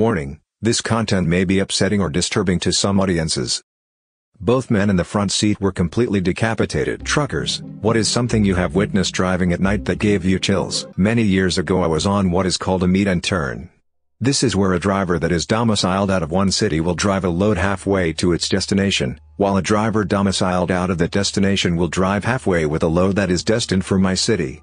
Warning, this content may be upsetting or disturbing to some audiences. Both men in the front seat were completely decapitated truckers. What is something you have witnessed driving at night that gave you chills? Many years ago I was on what is called a meet and turn. This is where a driver that is domiciled out of one city will drive a load halfway to its destination, while a driver domiciled out of that destination will drive halfway with a load that is destined for my city.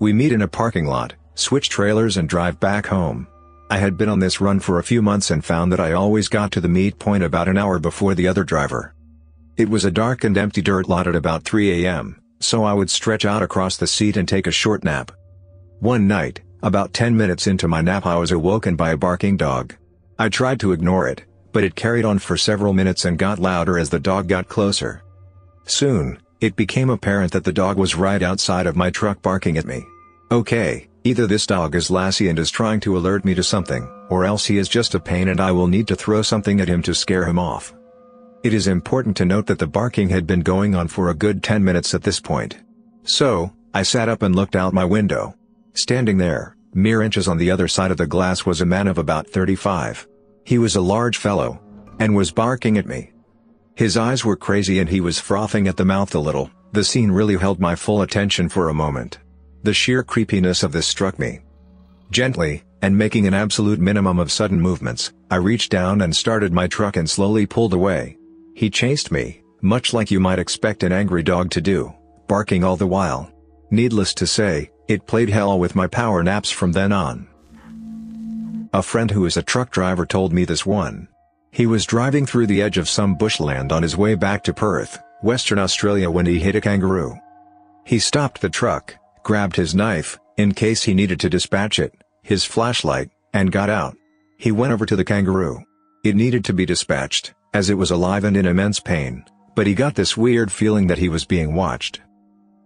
We meet in a parking lot, switch trailers and drive back home. I had been on this run for a few months and found that I always got to the meet point about an hour before the other driver. It was a dark and empty dirt lot at about 3 a.m., so I would stretch out across the seat and take a short nap. One night, about 10 minutes into my nap I was awoken by a barking dog. I tried to ignore it, but it carried on for several minutes and got louder as the dog got closer. Soon, it became apparent that the dog was right outside of my truck barking at me. Okay, Either this dog is Lassie and is trying to alert me to something, or else he is just a pain and I will need to throw something at him to scare him off. It is important to note that the barking had been going on for a good 10 minutes at this point. So, I sat up and looked out my window. Standing there, mere inches on the other side of the glass was a man of about 35. He was a large fellow, and was barking at me. His eyes were crazy and he was frothing at the mouth a little, the scene really held my full attention for a moment. The sheer creepiness of this struck me. Gently, and making an absolute minimum of sudden movements, I reached down and started my truck and slowly pulled away. He chased me, much like you might expect an angry dog to do, barking all the while. Needless to say, it played hell with my power naps from then on. A friend who is a truck driver told me this one. He was driving through the edge of some bushland on his way back to Perth, Western Australia when he hit a kangaroo. He stopped the truck, grabbed his knife, in case he needed to dispatch it, his flashlight, and got out. He went over to the kangaroo. It needed to be dispatched, as it was alive and in immense pain, but he got this weird feeling that he was being watched.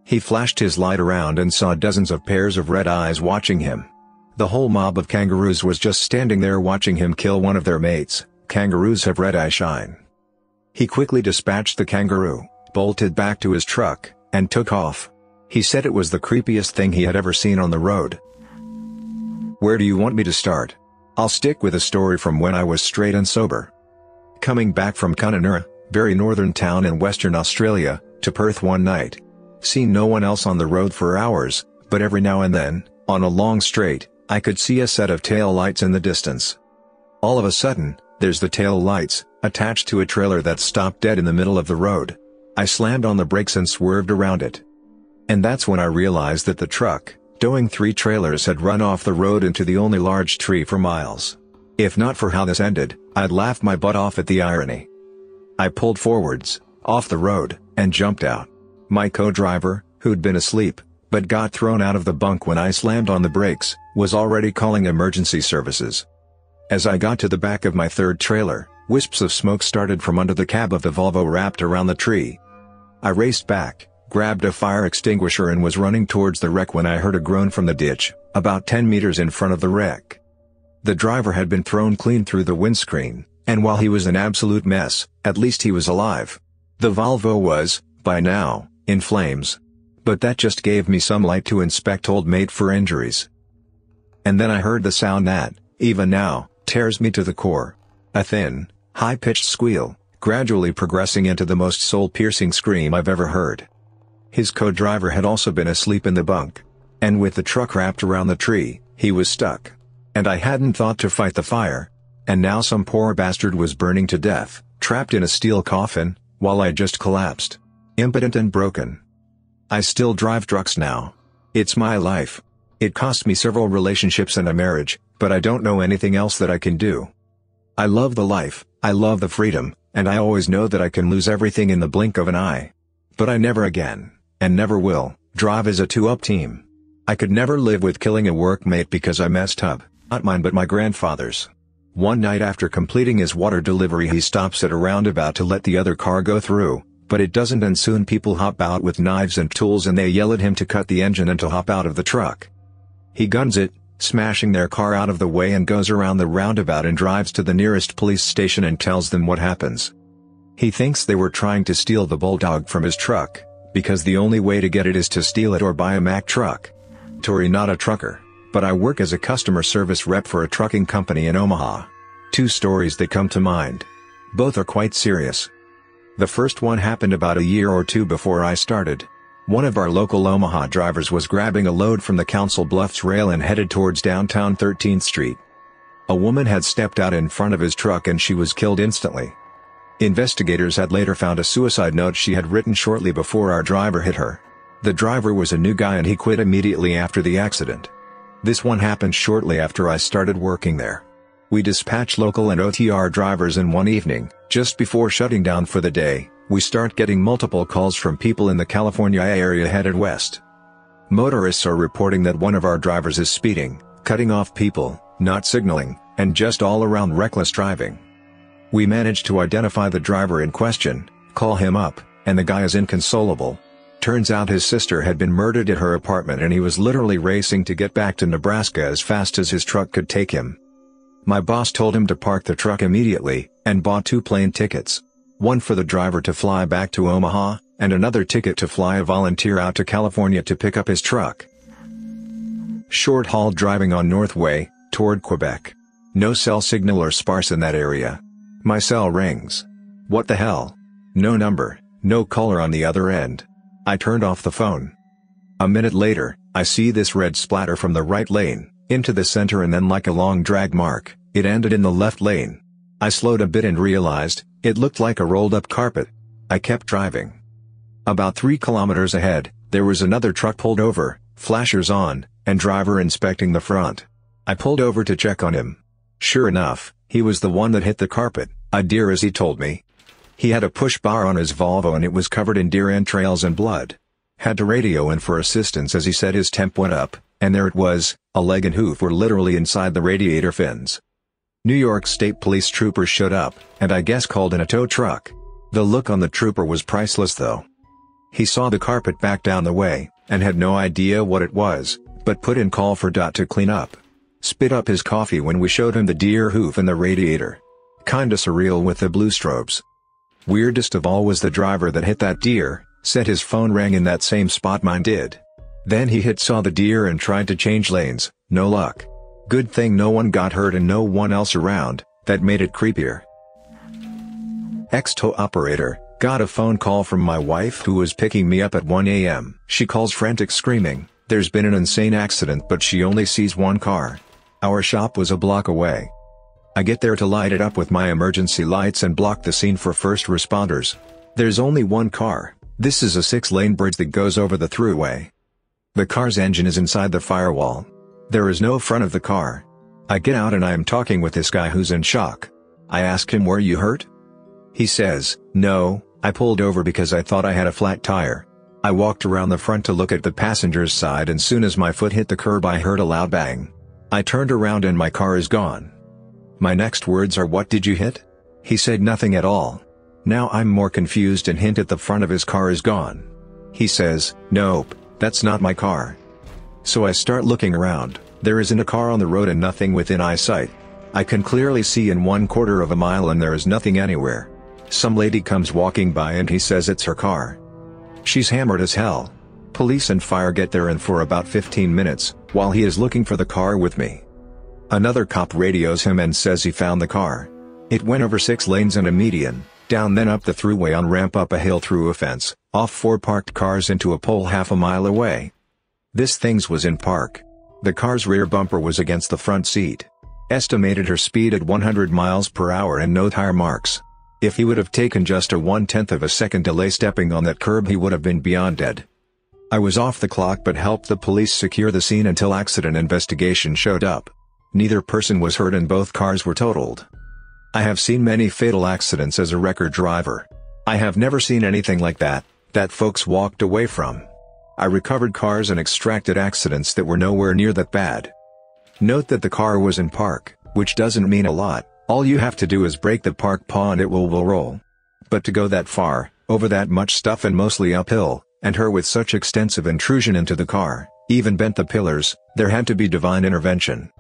He flashed his light around and saw dozens of pairs of red eyes watching him. The whole mob of kangaroos was just standing there watching him kill one of their mates, kangaroos have red eye shine. He quickly dispatched the kangaroo, bolted back to his truck, and took off. He said it was the creepiest thing he had ever seen on the road. Where do you want me to start? I'll stick with a story from when I was straight and sober. Coming back from Kununurra, very northern town in Western Australia, to Perth one night. Seen no one else on the road for hours, but every now and then, on a long straight, I could see a set of tail lights in the distance. All of a sudden, there's the tail lights, attached to a trailer that stopped dead in the middle of the road. I slammed on the brakes and swerved around it. And that's when I realized that the truck, towing three trailers had run off the road into the only large tree for miles. If not for how this ended, I'd laugh my butt off at the irony. I pulled forwards, off the road, and jumped out. My co-driver, who'd been asleep, but got thrown out of the bunk when I slammed on the brakes, was already calling emergency services. As I got to the back of my third trailer, wisps of smoke started from under the cab of the Volvo wrapped around the tree. I raced back, grabbed a fire extinguisher and was running towards the wreck when I heard a groan from the ditch, about 10 meters in front of the wreck. The driver had been thrown clean through the windscreen, and while he was an absolute mess, at least he was alive. The Volvo was, by now, in flames. But that just gave me some light to inspect old mate for injuries. And then I heard the sound that, even now, tears me to the core. A thin, high-pitched squeal, gradually progressing into the most soul-piercing scream I've ever heard. His co-driver had also been asleep in the bunk. And with the truck wrapped around the tree, he was stuck. And I hadn't thought to fight the fire. And now some poor bastard was burning to death, trapped in a steel coffin, while I just collapsed. Impotent and broken. I still drive trucks now. It's my life. It cost me several relationships and a marriage, but I don't know anything else that I can do. I love the life, I love the freedom, and I always know that I can lose everything in the blink of an eye. But I never again and never will, Drive is a two-up team. I could never live with killing a workmate because I messed up, not mine but my grandfather's. One night after completing his water delivery he stops at a roundabout to let the other car go through, but it doesn't and soon people hop out with knives and tools and they yell at him to cut the engine and to hop out of the truck. He guns it, smashing their car out of the way and goes around the roundabout and drives to the nearest police station and tells them what happens. He thinks they were trying to steal the bulldog from his truck because the only way to get it is to steal it or buy a Mack truck. Tori not a trucker, but I work as a customer service rep for a trucking company in Omaha. Two stories that come to mind. Both are quite serious. The first one happened about a year or two before I started. One of our local Omaha drivers was grabbing a load from the Council Bluffs rail and headed towards downtown 13th Street. A woman had stepped out in front of his truck and she was killed instantly. Investigators had later found a suicide note she had written shortly before our driver hit her. The driver was a new guy and he quit immediately after the accident. This one happened shortly after I started working there. We dispatch local and OTR drivers in one evening, just before shutting down for the day, we start getting multiple calls from people in the California area headed west. Motorists are reporting that one of our drivers is speeding, cutting off people, not signaling, and just all around reckless driving. We manage to identify the driver in question, call him up, and the guy is inconsolable. Turns out his sister had been murdered at her apartment and he was literally racing to get back to Nebraska as fast as his truck could take him. My boss told him to park the truck immediately, and bought two plane tickets. One for the driver to fly back to Omaha, and another ticket to fly a volunteer out to California to pick up his truck. Short haul driving on Northway, toward Quebec. No cell signal or sparse in that area. My cell rings. What the hell? No number, no caller on the other end. I turned off the phone. A minute later, I see this red splatter from the right lane, into the center and then like a long drag mark, it ended in the left lane. I slowed a bit and realized, it looked like a rolled up carpet. I kept driving. About 3 kilometers ahead, there was another truck pulled over, flashers on, and driver inspecting the front. I pulled over to check on him. Sure enough, he was the one that hit the carpet. A deer as he told me. He had a push bar on his Volvo and it was covered in deer entrails and blood. Had to radio in for assistance as he said his temp went up, and there it was, a leg and hoof were literally inside the radiator fins. New York State Police troopers showed up, and I guess called in a tow truck. The look on the trooper was priceless though. He saw the carpet back down the way, and had no idea what it was, but put in call for Dot to clean up. Spit up his coffee when we showed him the deer hoof and the radiator. Kinda surreal with the blue strobes. Weirdest of all was the driver that hit that deer, said his phone rang in that same spot mine did. Then he hit saw the deer and tried to change lanes, no luck. Good thing no one got hurt and no one else around, that made it creepier. Ex-tow operator, got a phone call from my wife who was picking me up at 1am. She calls frantic screaming, there's been an insane accident but she only sees one car. Our shop was a block away. I get there to light it up with my emergency lights and block the scene for first responders. There's only one car, this is a six-lane bridge that goes over the thruway. The car's engine is inside the firewall. There is no front of the car. I get out and I am talking with this guy who's in shock. I ask him were you hurt? He says, no, I pulled over because I thought I had a flat tire. I walked around the front to look at the passenger's side and soon as my foot hit the curb I heard a loud bang. I turned around and my car is gone. My next words are what did you hit? He said nothing at all. Now I'm more confused and hint at the front of his car is gone. He says, nope, that's not my car. So I start looking around, there isn't a car on the road and nothing within eyesight. I can clearly see in one quarter of a mile and there is nothing anywhere. Some lady comes walking by and he says it's her car. She's hammered as hell. Police and fire get there and for about 15 minutes, while he is looking for the car with me. Another cop radios him and says he found the car. It went over six lanes and a median, down then up the thruway on ramp up a hill through a fence, off four parked cars into a pole half a mile away. This things was in park. The car's rear bumper was against the front seat. Estimated her speed at 100 miles per hour and no tire marks. If he would have taken just a one-tenth of a second delay stepping on that curb he would have been beyond dead. I was off the clock but helped the police secure the scene until accident investigation showed up. Neither person was hurt and both cars were totaled. I have seen many fatal accidents as a record driver. I have never seen anything like that, that folks walked away from. I recovered cars and extracted accidents that were nowhere near that bad. Note that the car was in park, which doesn't mean a lot, all you have to do is break the park paw and it will will roll. But to go that far, over that much stuff and mostly uphill, and her with such extensive intrusion into the car, even bent the pillars, there had to be divine intervention.